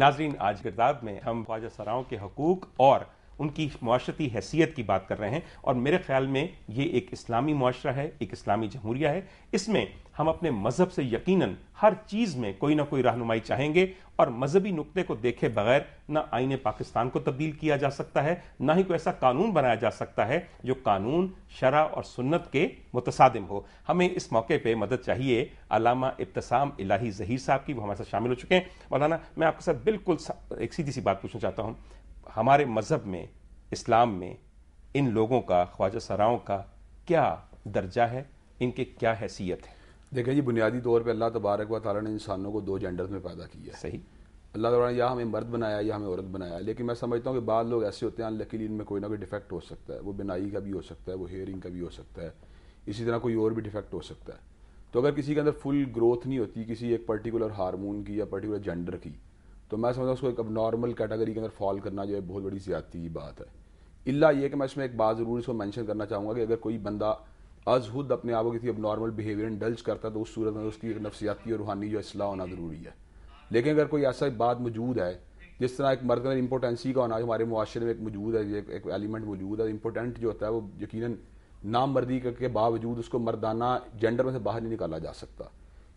नाजरीन आज गिरदाब में हम ख्वाजा सराओं के हकूक और उनकी माशरती हैसियत की बात कर रहे हैं और मेरे ख्याल में ये एक इस्लामी माशरा है एक इस्लामी जमहूरिया है इसमें हम अपने मज़हब से यकीनन हर चीज़ में कोई ना कोई रहनुमाई चाहेंगे और मजहबी नुक्ते को देखे बगैर ना आइन पाकिस्तान को तब्दील किया जा सकता है ना ही कोई ऐसा कानून बनाया जा सकता है जो कानून शरा और सुन्नत के मुतसादम हो हमें इस मौके पर मदद चाहिए अलामा इब्तसाम इलाही जहीर साहब की वो हमारे साथ शामिल हो चुके हैं मौलाना मैं आपके साथ बिल्कुल एक सीधी सी बात पूछना चाहता हूँ हमारे मज़हब में इस्लाम में इन लोगों का ख्वाजा सराओं का क्या दर्जा है इनके क्या हैसियत है देखिए जी बुनियादी तौर पर अल्लाह तबारक व ताली ने इंसानों को दो जेंडर में पैदा किया है सही अल्लाह तबारा ने या हमें मर्द बनाया या हमें औरत बनाया लेकिन मैं समझता हूँ कि बाद लोग ऐसे होते हैं लकीन इनमें कोई ना कोई डिफेक्ट हो सकता है वो बिनाई का भी हो सकता है वो हेयरिंग का भी हो सकता है इसी तरह कोई और भी डिफेक्ट हो सकता है तो अगर किसी के अंदर फुल ग्रोथ नहीं होती किसी एक पर्टिकुलर हारमोन की या पर्टिकुलर जेंडर की तो मैं समझता हूँ उसको एक अब नॉर्मल कैटेगरी के अंदर फॉल करना जो है बहुत बड़ी ज्यादती की बात है इला ये कि मैं इसमें एक बात ज़रूर इसको मैंशन करना चाहूँगा कि अगर कोई बंदा अज खुद अपने आप को किसी अब नॉर्मल बिहेवियर इंडल्ज करता है तो उस सूरत में उसकी एक नफसियाती और रूहानी जो असलाह होना ज़रूरी है लेकिन अगर कोई ऐसा बात मौजूद है जिस तरह एक मर्द इम्पोर्टेंसी का होना हमारे माशरे में एक मौजूद है एक एलिमेंट मौजूद है इम्पोर्टेंट जो होता है वो यकीन मर्दी के बावजूद उसको मर्दाना जेंडर में से बाहर नहीं निकाला जा सकता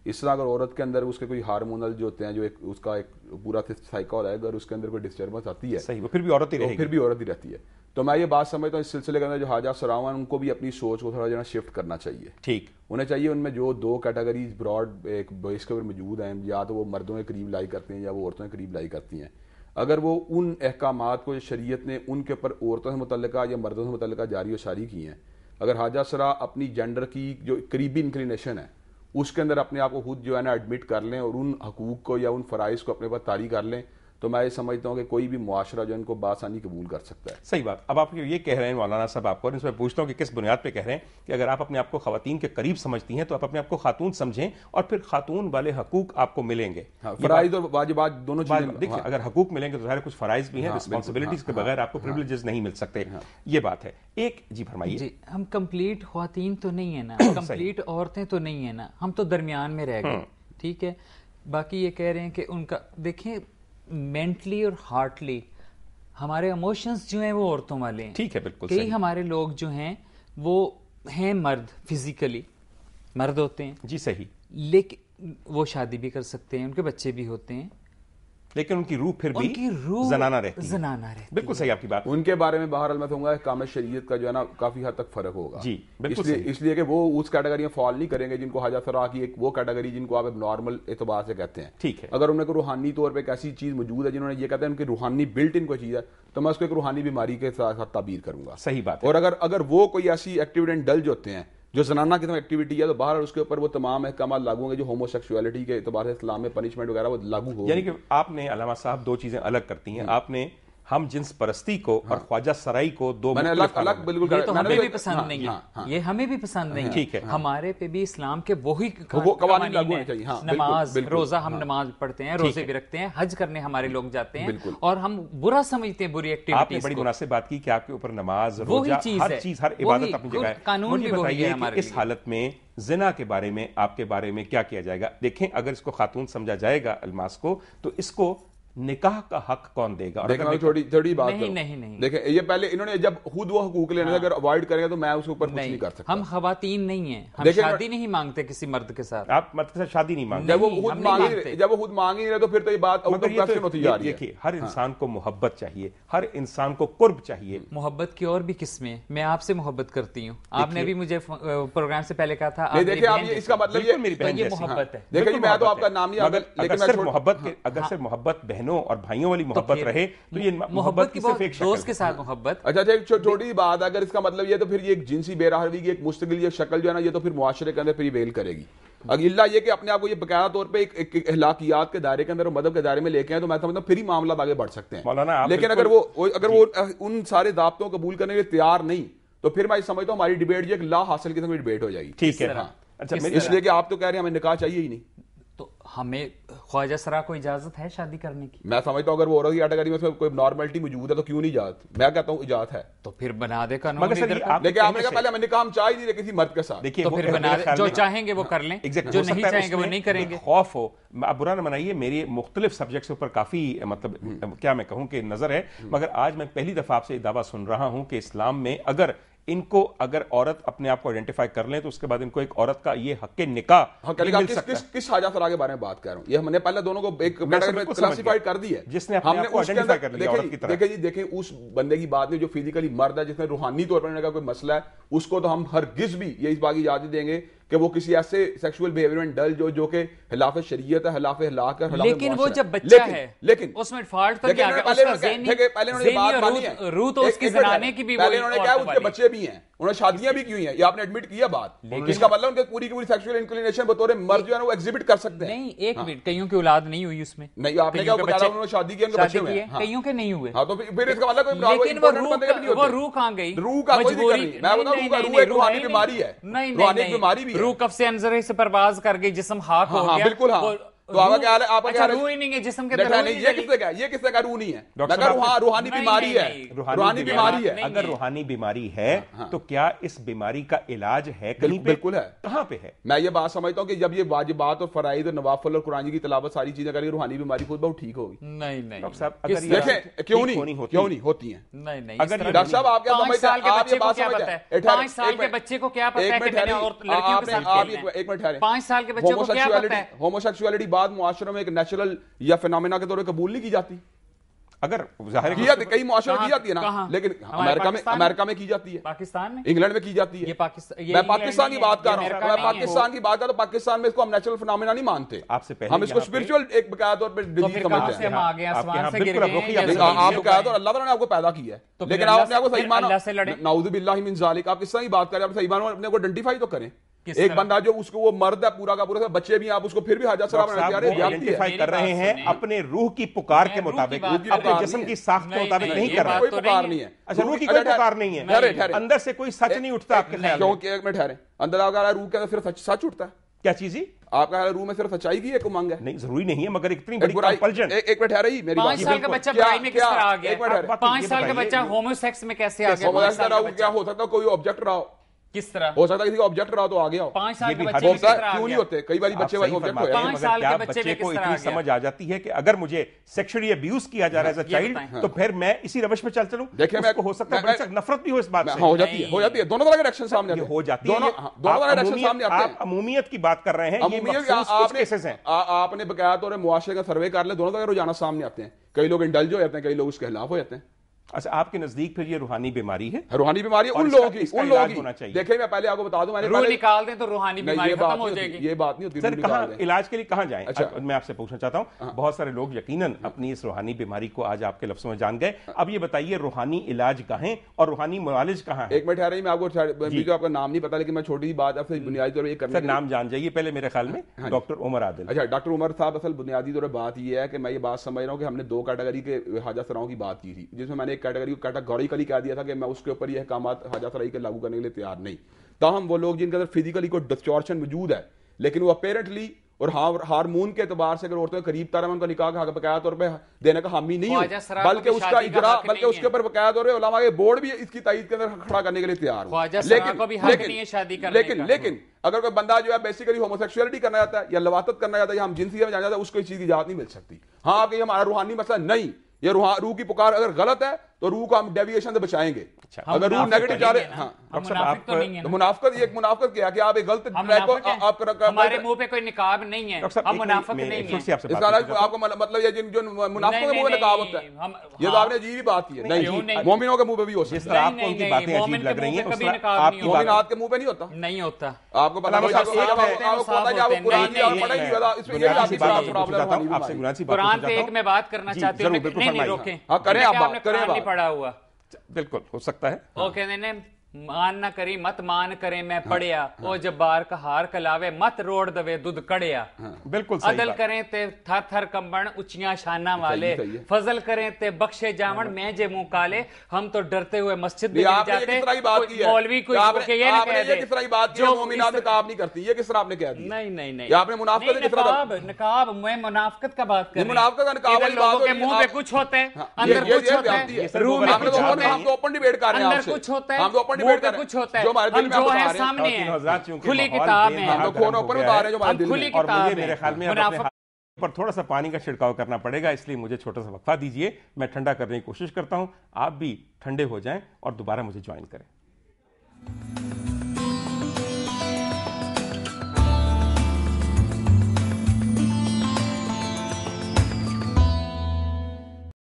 इस तरह अगर औरत के अंदर उसके कोई हार्मोनल जो होते हैं जो एक उसका एक पूरा साइकिल है अगर उसके अंदर कोई डिस्टर्बेंस आती है सही फिर भी औरत ही तो रहेगी फिर भी औरत ही रहती है तो मैं ये बात समझता हूँ इस सिलसिले के अंदर जो हाजा सराव उनको भी अपनी सोच को थोड़ा जना शिफ्ट करना चाहिए ठीक उन्हें चाहिए उनमें जो दो कैटेगरीज ब्रॉड एक बेस के ऊपर मौजूद हैं या तो वो मर्दों के करीब लाई करते हैं या वो औरतों के करीब लाई करती हैं अगर वो उन अहकाम को शरीयत ने उनके ऊपर औरतों से मुतल या मर्दों से मुतल जारी और शारी की हैं अगर हाजा सरा अपनी जेंडर की जो करीबी इंक्लिनेशन है उसके अंदर अपने आप को खुद जो है ना एडमिट कर लें और उन हकूक़ को या उन फ़राइज़ को अपने पास तारी कर लें तो मैं समझता हूँ कि कोई भी मुआरा जो इनको बासानी कबूल कर सकता है सही बात अब आप ये कह रहे हैं मौलाना साहब आपको और इसमें पूछता हूँ कि किस बुनियाद पर कह रहे हैं कि अगर आप अपने आप को खातन के करीब समझती हैं तो आप अपने आप को खातून समझें और फिर खातून वाले हकूक आपको मिलेंगे हाँ, फ़राइज और वाजिबात दोनों देखिए हाँ। अगर हकूक मिलेंगे तो सारे कुछ फ़राइज भी हैं रिस्पॉन्सिबिलिटीज़ हाँ, के बगैर आपको प्रिवलेजेस नहीं मिल सकते ये बात है एक जी फरमाइए जी हम कंप्लीट खातन तो नहीं है ना कंप्लीट औरतें तो नहीं है ना हम तो दरमियान में रह गए ठीक है बाकी ये कह रहे हैं कि उनका देखें मेंटली और हार्टली हमारे इमोशंस जो हैं वो औरतों वाले हैं ठीक है बिल्कुल कई हमारे लोग जो हैं वो हैं मर्द फिजिकली मर्द होते हैं जी सही लेकिन वो शादी भी कर सकते हैं उनके बच्चे भी होते हैं लेकिन उनकी रूह फिर भी रूह जनाना रहती जनाना रहती बिल्कुल सही आपकी बात उनके बारे में बाहर मैं कहूंगा काम शरीयत का जो है ना काफी हद तक फर्क होगा जी इसलिए इसलिए कि वो उस कैटेगरी में फॉल नहीं करेंगे जिनको हाजा फरा की एक वो कैटेगरी जिनको आप नॉर्मल एतबार से कहते हैं ठीक है अगर उनको रूहानी तौर पर ऐसी चीज मौजूद है जिन्होंने ये कहते हैं उनकी रूहानी बिल्ट इन कोई चीज है तो मैं उसको एक रूहानी बीमारी के साथ साथ ताबीर करूंगा सही बात और अगर अगर वो कोई ऐसी एक्टिविटी डल जो होते हैं जो जनाना की एक्टिविटी है तो बाहर उसके ऊपर वो तमाम अहकाम लागू होंगे जो होमोसेक्सुअलिटी के अतबार तो से इस्लाम में पनिशमेंट वगैरह वो लागू हो यानी कि आपने अलामा साहब दो चीज़ें अलग करती हैं आपने हम जिन्स परस्ती को हाँ। और ख्वाजा सराई को दो मैंने अलग अलग बिल्कुल ये तो हमें भी पसंद हाँ, नहीं है हाँ, हाँ, ये हमें भी पसंद नहीं ठीक है हमारे पे भी इस्लाम के वही कवानी लागू होने चाहिए हाँ, नमाज रोजा हम हाँ। नमाज पढ़ते हैं रोजे भी रखते हैं हज करने हमारे लोग जाते हैं और हम बुरा समझते हैं बुरी एक्टिविटी आपने बड़ी मुनासिब बात की कि आपके ऊपर नमाज रोजा हर चीज हर इबादत अपनी जगह है कानून भी वही है हमारे इस हालत में जिना के बारे में आपके बारे में क्या किया जाएगा देखें अगर इसको खातून समझा जाएगा अलमास को तो इसको निकाह का हक कौन देगा और अगर थोड़ी थोड़ी बात नहीं नहीं नहीं देखें ये पहले इन्होंने जब खुद वो हकूक लेने हाँ। अगर अवॉइड करेंगे तो मैं उसके ऊपर कुछ नहीं कर सकता हम खातन नहीं है हम शादी नहीं मांगते किसी मर्द के साथ आप मर्द के साथ शादी नहीं मांगते जब वो खुद मांग जब वो खुद मांग ही रहे तो फिर तो ये बात तो देखिए हर हाँ। इंसान को मोहब्बत चाहिए हर इंसान को कुर्ब चाहिए मोहब्बत की और भी किस्में मैं आपसे मोहब्बत करती हूँ आपने भी मुझे प्रोग्राम से पहले कहा था देखिए आप इसका मतलब ये तो मोहब्बत हाँ। है देखिए मैं तो आपका नाम ही मोहब्बत हाँ। अगर सिर्फ मोहब्बत बहन बहनों और भाइयों वाली तो मोहब्बत तो रहे तो ये मोहब्बत की सिर्फ एक दोस्त के साथ मोहब्बत अच्छा अच्छा एक छोटी बात अगर इसका मतलब ये तो फिर ये एक जिनसी बेराहवी की एक मुस्तकिल ये शक्ल जो है ना ये तो फिर मुआरे के अंदर फिर प्रिवेल करेगी अगिल्ला ये कि अपने आप को ये बकायदा तौर पे एक, एक, एक अहलाकियात के दायरे के अंदर और मदब के दायरे में लेके आए तो मैं समझता हूँ फिर ही मामला आगे बढ़ सकते हैं लेकिन अगर वो अगर वो उन सारे दाबतों को कबूल करने के लिए तैयार नहीं तो फिर मैं समझता हूँ हमारी डिबेट जो एक ला हासिल की डिबेट हो जाएगी ठीक है अच्छा इसलिए कि आप तो कह रहे हैं हमें निकाह चाहिए ही नहीं तो हमें ख्वाजा सरा को इजाजत है शादी करने की मैं समझता हूँ अगर वो औरत की कैटेगरी में कोई नॉर्मलिटी मौजूद है तो क्यों नहीं इजाजत मैं कहता हूँ इजाजत है तो फिर बना दे कानून लेकिन आपने कहा पहले मैंने कहा हम चाह नहीं रहे किसी मर्द के साथ देखिए तो फिर बना दे जो चाहेंगे वो कर लें जो नहीं चाहेंगे वो नहीं करेंगे खौफ हो आप बुरा ना मनाइए मेरे मुख्तलिफ सब्जेक्ट्स के ऊपर काफ़ी मतलब हम्म। क्या मैं कहूँ कि नज़र है मगर आज मैं पहली दफ़ा आपसे दावा सुन रहा हूँ कि इस्लाम में अगर इनको अगर औरत अपने आप को आइडेंटिफाई कर ले तो उसके बाद इनको एक औरत का ये हक निका हाँ, किस, किस, हाजा फरा के बारे में बात कर रहा हूं ये हमने पहले दोनों को एक क्लासिफाइड कर दी है जिसने हमने देखे जी देखे उस बंदे की बात नहीं जो फिजिकली मर्द है जिसने रूहानी तौर पर कोई मसला है उसको तो हम गिज भी ये इस बात की इजाजत देंगे कि वो किसी ऐसे सेक्सुअल बिहेवियर में डल जो जो के हिलाफ शरीयत है हिलाफ हलाक है लेकिन वो जब बच्चा लेकिन, है लेकिन उसमें फॉल्ट तो क्या है पहले उन्होंने बात मानी है रू तो उसकी जनाने की भी पहले उन्होंने कहा उसके बच्चे भी हैं उन्होंने शादियां भी की हैं ये आपने एडमिट किया बात इसका मतलब उनके पूरी की पूरी सेक्सुअल इंक्लिनेशन बतौर मर्ज जो है वो एग्जिबिट कर सकते हैं नहीं एक मिनट हाँ। कईयों की औलाद नहीं हुई उसमें नहीं आपने क्या बताया उन्होंने शादी की उनके बच्चे हुए हाँ। कईयों के नहीं हुए हां तो फिर इसका मतलब लेकिन वो रूह वो रूह कहां गई रूह का कोई दिक्कत नहीं मैं बताऊं रूह रूह रूहानी बीमारी है नहीं नहीं बीमारी भी रूह कब से अंजर से परवाज कर गई जिस्म हाक हाँ, हो गया बिल्कुल हां तो आपका क्या है आपका अच्छा, क्या रूह नहीं है जिसम के अंदर नहीं ये किससे कहा ये किससे कहा रूह नहीं है अगर रूहानी बीमारी है रूहानी बीमारी है अगर रूहानी बीमारी है हाँ। तो क्या इस बीमारी का इलाज है कहीं बिल्कुल है कहाँ पे है मैं ये बात समझता हूँ कि जब ये वाजिबात और फराइद और नवाफल और कुरानी की तलावत सारी चीजें करेंगे रूहानी बीमारी खुद बहुत ठीक होगी नहीं नहीं डॉक्टर साहब अगर देखें क्यों नहीं क्यों नहीं होती है नहीं नहीं अगर डॉक्टर साहब आप क्या समझते हैं आप ये बात हैं पांच साल के बच्चे को क्या पता है पांच साल के बच्चे को क्या पता है होमोसेक्सुअलिटी बाद मुआशरे में एक नेचुरल या फिनमिना के तौर पर कबूल नहीं की जाती अगर जाहिर किया तो कई मुआशर की जाती है ना लेकिन अमेरिका में अमेरिका में की जाती है पाकिस्तान में इंग्लैंड में की जाती है ये पाकिस्तान मैं पाकिस्तान की बात कर रहा हूँ मैं तो पाकिस्तान की बात कर रहा हूँ पाकिस्तान में इसको हम नेचुरल फिनमिना नहीं मानते आपसे पहले हम इसको स्पिरिचुअल एक बकाया तौर पर तो डिजीज समझते हैं आप बकाया तौर अल्लाह ने आपको पैदा किया है तो लेकिन आपने आपको सही माना नाउद बिल्ला आप किस तरह की बात करें आप सही मानो अपने को आइडेंटिफाई तो करें एक बंदा जो उसको वो मर्द है पूरा का पूरा सा बच्चे भी आप उसको फिर भी हाजा सलाम आइडेंटिफाई कर रहे हैं अपने रूह की पुकार के मुताबिक अपने जिस्म की साख के मुताबिक नहीं कर रहे कोई तो पुकार नहीं है अच्छा रूह की कोई पुकार नहीं है अंदर से कोई सच नहीं उठता आपके ख्याल क्योंकि एक मिनट ठहरे अंदर आपका रूह के तो फिर सच सच उठता है क्या चीज ही आपका रूम में सिर्फ सच्चाई की एक उमंग है नहीं जरूरी नहीं है मगर इतनी बड़ी कंपल्जन एक एक ठहरा रही मेरी पांच साल का बच्चा बुराई में किस तरह आ गया पांच साल का बच्चा होमोसेक्स में कैसे आ गया क्या हो सकता कोई ऑब्जेक्ट रहा हो किस तरह हो सकता है किसी ऑब्जेक्ट रहा तो आ गया पांच साल के बच्चे क्यों नहीं होते कई बार बच्चे ऑब्जेक्ट हो पांच साल के बच्चे को इतनी समझ आ जाती है कि अगर मुझे सेक्सुअली अब्यूज किया जा रहा है हाँ, चाइल्ड तो हाँ। फिर मैं इसी रवश में चल चलू देखिए मैं हो सकता है नफरत भी हो इस बात से हो जाती है हो जाती है दोनों तरह के रिएक्शन सामने हो जाती है दोनों हाँ, तरह के सामने आते अमूमियत की बात कर रहे हैं आपने बकाया तौर मुआशरे का सर्वे कर ले दोनों तरह रोजाना सामने आते हैं कई लोग इंडल हो जाते हैं कई लोग उसके खिलाफ हो जाते हैं अच्छा आपके नजदीक फिर ये रूहानी बीमारी है हाँ, रूहानी बीमारी उन लोगों की उन लोगों की होना चाहिए देखिए मैं पहले आपको बता दूं मैंने रूह निकाल दें तो रूहानी बीमारी खत्म हो जाएगी ये बात नहीं सर कहां इलाज के लिए कहां जाएं अच्छा।, अच्छा मैं आपसे पूछना चाहता हूं हाँ। बहुत सारे लोग यकीनन हाँ। अपनी इस रूहानी बीमारी को आज आपके लफ्जों में जान गए अब ये बताइए रूहानी इलाज कहें और रूहानी मुआलिज कहां है एक मिनट ठहरा मैं आपको मुझे आपका नाम नहीं पता लेकिन मैं छोटी सी बात आपसे हम्म। बुनियादी तौर पर करना सर नाम जान जाइए पहले मेरे ख्याल में डॉक्टर उमर आदिल अच्छा डॉक्टर उमर साहब असल बुनियादी तौर पर बात यह है कि मैं ये बात समझ रहा हूँ कि हमने दो कैटेगरी के हाजा सराओं की बात की थी जिसमें मैंने कैटेगरी को कैटागोरिकली कह दिया था कि मैं उसके ऊपर ये अहकाम सराई के लागू करने के लिए तैयार नहीं ताहम वो लोग जिनके अंदर फिजिकली कोई डिस्टॉर्शन मौजूद है लेकिन वो अपेरेंटली और हारमोन के अतबार से अगर औरतों के करीब तारा उनका निकाह का बकाया तौर पर देने का हामी नहीं है बल्कि उसका इजरा बल्कि उसके ऊपर बकाया तौर पर बोर्ड भी इसकी तायद के अंदर खड़ा करने के लिए तैयार हो लेकिन लेकिन लेकिन लेकिन अगर कोई बंदा जो है बेसिकली होमोसेक्सुअलिटी करना चाहता है या लवातत करना चाहता है या हम जिनसी में जाना जाता है उसको इस चीज की इजाजत नहीं मिल सकती हाँ कि हमारा रूहानी मसला नहीं ये रूह की पुकार अगर गलत है तो रू को हम डेविएशन से बचाएंगे अच्छा। अगर रू नेगेटिव तो जा रहे हैं हाँ। तो, तो मुनाफत ये एक क्या आप एक गलत ट्रैक को आप हमारे मुंह पे कोई निकाब नहीं है हम नहीं है आपको मतलब, मतलब ये जो मुनाफा के मुंह में निकाब होता है ये तो हाँ। आपने अजीब ही बात की है नहीं मोमिनों के मुंह पे भी हो सकता है आपको उनकी बातें अजीब लग रही है आपकी मोमिनात के मुंह पे नहीं होता नहीं होता आपको पता आपसे गुनाह सी बात करना चाहते हो नहीं रोकें करें आप करें आप पड़ा हुआ बिल्कुल हो सकता है ओके okay, हाँ. मान ना करी मत मान करे मैं हाँ, पढ़िया हाँ, ओ का हार कलावे मत रोड़ दवे दुध कड़िया हाँ, बिल्कुल सही अदल करें ते थर थर कंबन उचिया शाना वाले फजल करें ते बख्शे जावण हाँ, मैं जे मुंह काले हम तो डरते हुए मस्जिद में जाते मौलवी को ये जो मोमिनात नहीं करती ये किस तरह आपने कह नहीं नहीं नहीं आपने मुनाफकत नकाब मैं मुनाफकत का बात कर मुनाफकत का वाली बात के मुंह पे कुछ होते हैं हाँ, अंदर तो कुछ होते हैं में कुछ होते हैं हम तो ओपन डिबेट कर रहे हैं आपसे कुछ होते हैं हम तो ओपन डिबेट तो कुछ होता है जो हमारे है सामने खुली किताब है जो हमारे मेरे ख्याल में पर थोड़ा सा पानी का छिड़काव करना पड़ेगा इसलिए मुझे छोटा सा वक्फा दीजिए मैं ठंडा करने की कोशिश करता हूं आप भी ठंडे हो जाएं और दोबारा मुझे ज्वाइन करें